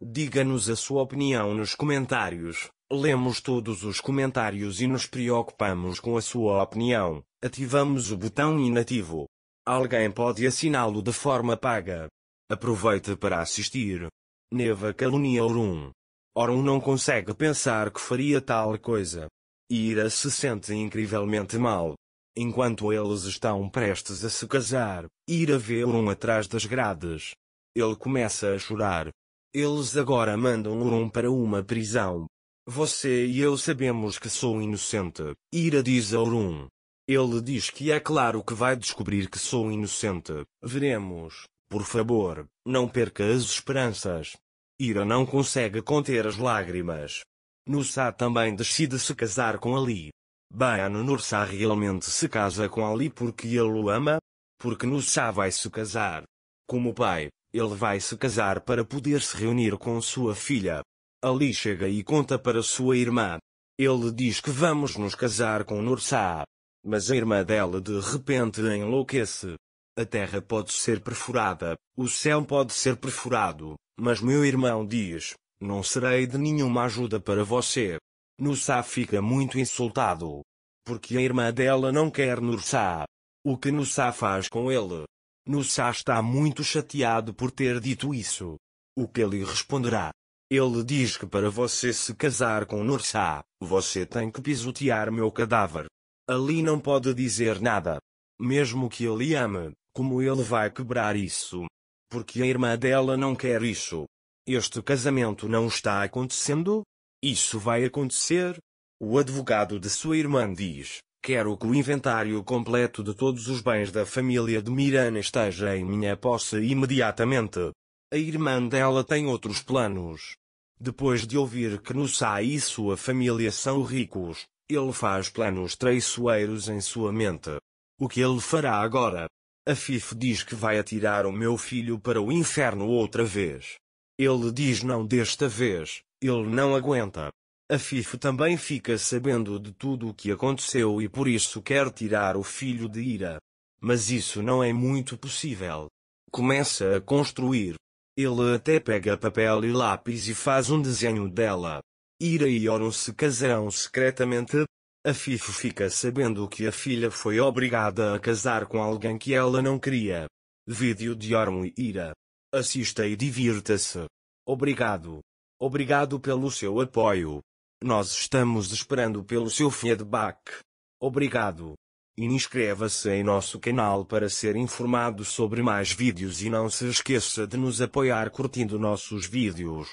Diga-nos a sua opinião nos comentários. Lemos todos os comentários e nos preocupamos com a sua opinião. Ativamos o botão inativo. Alguém pode assiná-lo de forma paga. Aproveite para assistir. Neva calunia Orum. Orum não consegue pensar que faria tal coisa. Ira se sente incrivelmente mal. Enquanto eles estão prestes a se casar, Ira vê Orum atrás das grades. Ele começa a chorar. Eles agora mandam-no para uma prisão. Você e eu sabemos que sou inocente. Ira diz a Urum. Ele diz que é claro que vai descobrir que sou inocente. Veremos. Por favor, não perca as esperanças. Ira não consegue conter as lágrimas. Nussá também decide se casar com Ali. Bem, Nussá realmente se casa com Ali porque ele o ama. Porque Nussá vai se casar. Como pai, ele vai se casar para poder se reunir com sua filha. Ali chega e conta para sua irmã. Ele diz que vamos nos casar com Nursá. Mas a irmã dela de repente enlouquece. A terra pode ser perfurada, o céu pode ser perfurado, mas meu irmão diz: Não serei de nenhuma ajuda para você. Nursá fica muito insultado. Porque a irmã dela não quer Nursá. O que Nursá faz com ele, Nussá está muito chateado por ter dito isso. O que ele responderá? Ele diz que para você se casar com Nursá, você tem que pisotear meu cadáver. Ali não pode dizer nada. Mesmo que ele ame, como ele vai quebrar isso? Porque a irmã dela não quer isso. Este casamento não está acontecendo? Isso vai acontecer? O advogado de sua irmã diz. Quero que o inventário completo de todos os bens da família de Mirana esteja em minha posse imediatamente. A irmã dela tem outros planos. Depois de ouvir que Nussá e sua família são ricos, ele faz planos traiçoeiros em sua mente. O que ele fará agora? A Fif diz que vai atirar o meu filho para o inferno outra vez. Ele diz não desta vez, ele não aguenta. A Fifo também fica sabendo de tudo o que aconteceu e por isso quer tirar o filho de Ira. Mas isso não é muito possível. Começa a construir. Ele até pega papel e lápis e faz um desenho dela. Ira e Oron se casarão secretamente. A Fifo fica sabendo que a filha foi obrigada a casar com alguém que ela não queria. Vídeo de Oron e Ira. Assista e divirta-se. Obrigado. Obrigado pelo seu apoio. Nós estamos esperando pelo seu feedback. Obrigado. Inscreva-se em nosso canal para ser informado sobre mais vídeos e não se esqueça de nos apoiar curtindo nossos vídeos.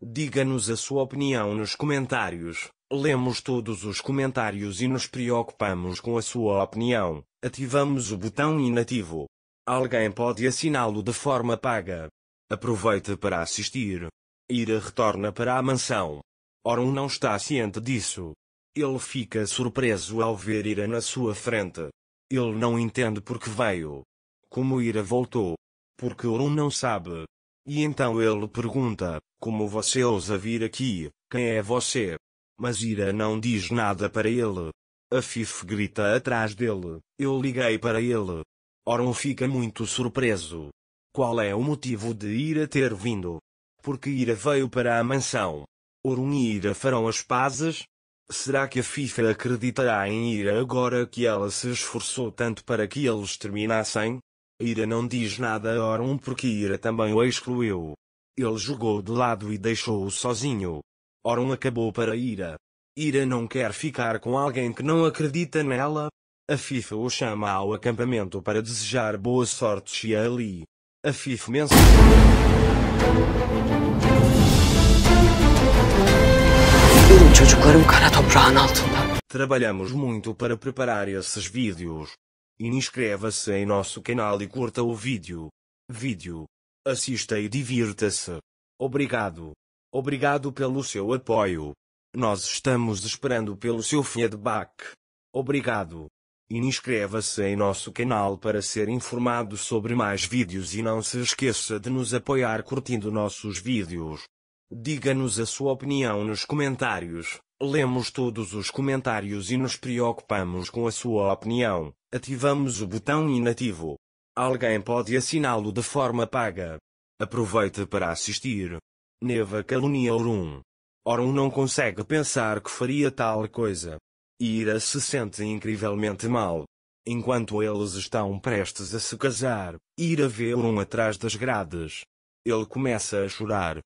Diga-nos a sua opinião nos comentários. Lemos todos os comentários e nos preocupamos com a sua opinião. Ativamos o botão inativo. Alguém pode assiná-lo de forma paga. Aproveite para assistir. Ira retorna para a mansão. Orun não está ciente disso. Ele fica surpreso ao ver Ira na sua frente. Ele não entende por que veio. Como Ira voltou. Porque Orun não sabe. E então ele pergunta: Como você ousa vir aqui? Quem é você? Mas Ira não diz nada para ele. A Fif grita atrás dele: Eu liguei para ele. Oron fica muito surpreso. Qual é o motivo de Ira ter vindo? Porque Ira veio para a mansão. Oron e Ira farão as pazes? Será que a FIFA acreditará em Ira agora que ela se esforçou tanto para que eles terminassem? Ira não diz nada a Orum porque Ira também o excluiu. Ele jogou de lado e deixou-o sozinho. Orum acabou para Ira. Ira não quer ficar com alguém que não acredita nela. A FIFA o chama ao acampamento para desejar boa sorte é ali A FIFA menciona... Trabalhamos muito para preparar esses vídeos. Inscreva-se em nosso canal e curta o vídeo. Vídeo. Assista e divirta-se. Obrigado. Obrigado pelo seu apoio. Nós estamos esperando pelo seu feedback. Obrigado. Inscreva-se em nosso canal para ser informado sobre mais vídeos e não se esqueça de nos apoiar curtindo nossos vídeos. Diga-nos a sua opinião nos comentários. Lemos todos os comentários e nos preocupamos com a sua opinião. Ativamos o botão inativo. Alguém pode assiná-lo de forma paga. Aproveite para assistir. Neva calunia Orum. Orum não consegue pensar que faria tal coisa. Ira se sente incrivelmente mal. Enquanto eles estão prestes a se casar, Ira vê Orum atrás das grades. Ele começa a chorar.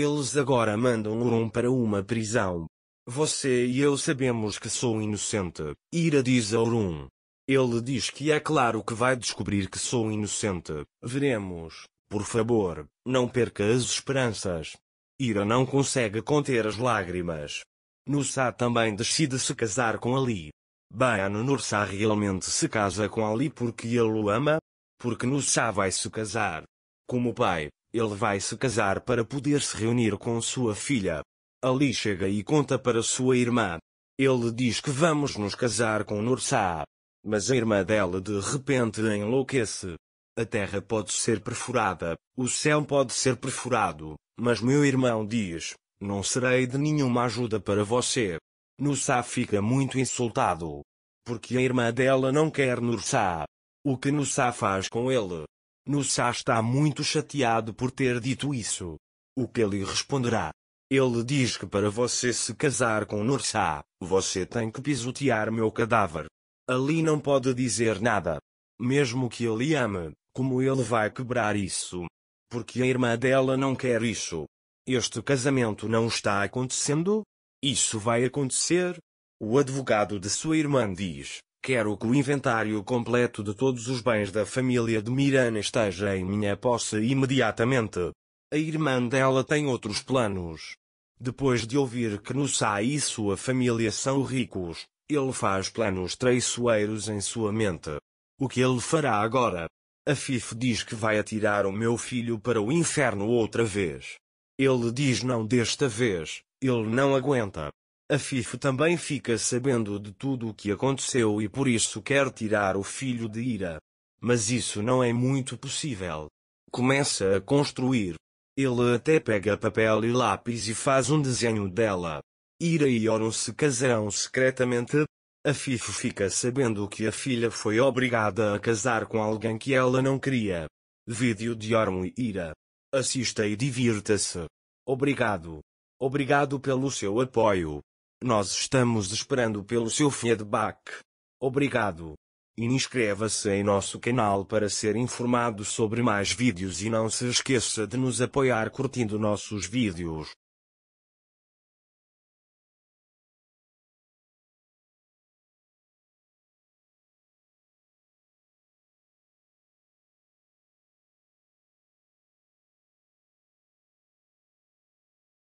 Eles agora mandam um para uma prisão. Você e eu sabemos que sou inocente. Ira diz a Orum. Ele diz que é claro que vai descobrir que sou inocente. Veremos. Por favor, não perca as esperanças. Ira não consegue conter as lágrimas. Nursa também decide se casar com Ali. Baiano Nursa realmente se casa com Ali porque ele o ama. Porque Nursa vai se casar. Como pai, ele vai se casar para poder se reunir com sua filha. Ali chega e conta para sua irmã. Ele diz que vamos nos casar com Nursa. Mas a irmã dela de repente enlouquece. A terra pode ser perfurada, o céu pode ser perfurado, mas meu irmão diz: Não serei de nenhuma ajuda para você. Nursá fica muito insultado. Porque a irmã dela não quer Nursá. O que Nursá faz com ele, Nussá está muito chateado por ter dito isso. O que ele responderá? Ele diz que para você se casar com Nursá, você tem que pisotear meu cadáver. Ali não pode dizer nada. Mesmo que ele ame, como ele vai quebrar isso? Porque a irmã dela não quer isso. Este casamento não está acontecendo? Isso vai acontecer? O advogado de sua irmã diz. Quero que o inventário completo de todos os bens da família de Mirana esteja em minha posse imediatamente. A irmã dela tem outros planos. Depois de ouvir que Nussá e sua família são ricos, ele faz planos traiçoeiros em sua mente. O que ele fará agora? A Fif diz que vai atirar o meu filho para o inferno outra vez. Ele diz não desta vez, ele não aguenta. A Fifo também fica sabendo de tudo o que aconteceu e por isso quer tirar o filho de Ira. Mas isso não é muito possível. Começa a construir. Ele até pega papel e lápis e faz um desenho dela. Ira e Oron se casarão secretamente. A Fifo fica sabendo que a filha foi obrigada a casar com alguém que ela não queria. Vídeo de Oron e Ira. Assista e divirta-se. Obrigado. Obrigado pelo seu apoio. Nós estamos esperando pelo seu feedback. Obrigado. Inscreva-se em nosso canal para ser informado sobre mais vídeos e não se esqueça de nos apoiar curtindo nossos vídeos.